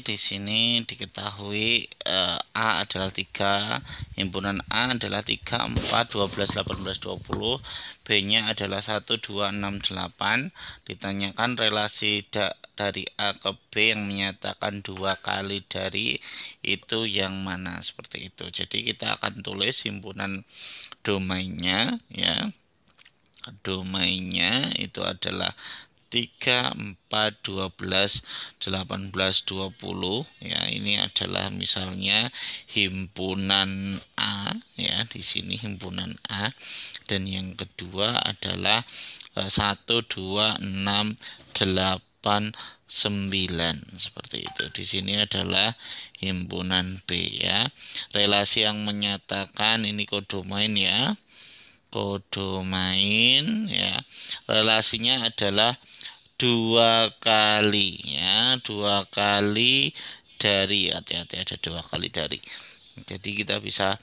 di sini diketahui eh, A adalah 3, himpunan A adalah 3, 4, 12, 18, 20, B-nya adalah 1, 2, 6, 8. Ditanyakan relasi da dari A ke B yang menyatakan dua kali dari itu yang mana seperti itu. Jadi kita akan tulis himpunan domainnya ya. Domainnya itu adalah 3, 4, 12, 18, 20 ya ini adalah misalnya himpunan A ya di sini himpunan A dan yang kedua adalah eh, 1 2 6 8 9 seperti itu. Di sini adalah himpunan B ya. Relasi yang menyatakan ini kodomain ya kodomain ya relasinya adalah dua kali ya dua kali dari hati-hati ada dua kali dari jadi kita bisa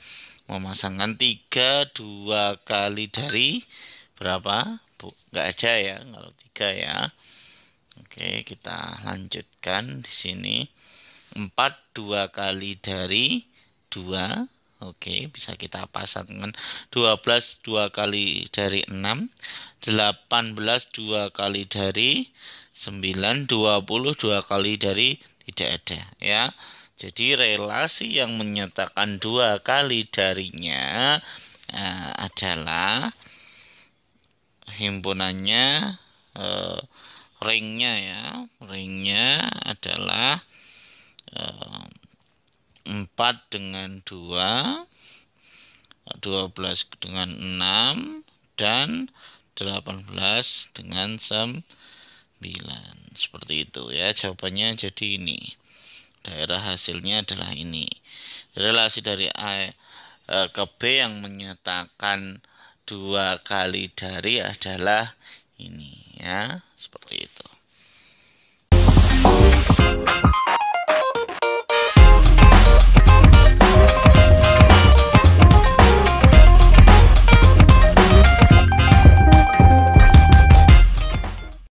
memasangkan tiga dua kali dari berapa Bu, nggak ada ya kalau tiga ya oke kita lanjutkan di sini empat dua kali dari dua Oke, bisa kita dengan 12 2 kali dari 6, 18 2 kali dari 9, 20 2 kali dari tidak ada ya. Jadi relasi yang menyatakan 2 kali darinya uh, adalah himpunannya uh, ringnya ya, ringnya adalah uh, 4 dengan 2 12 dengan 6 dan 18 dengan 9 seperti itu ya jawabannya jadi ini daerah hasilnya adalah ini relasi dari A e, ke B yang menyatakan dua kali dari adalah ini ya seperti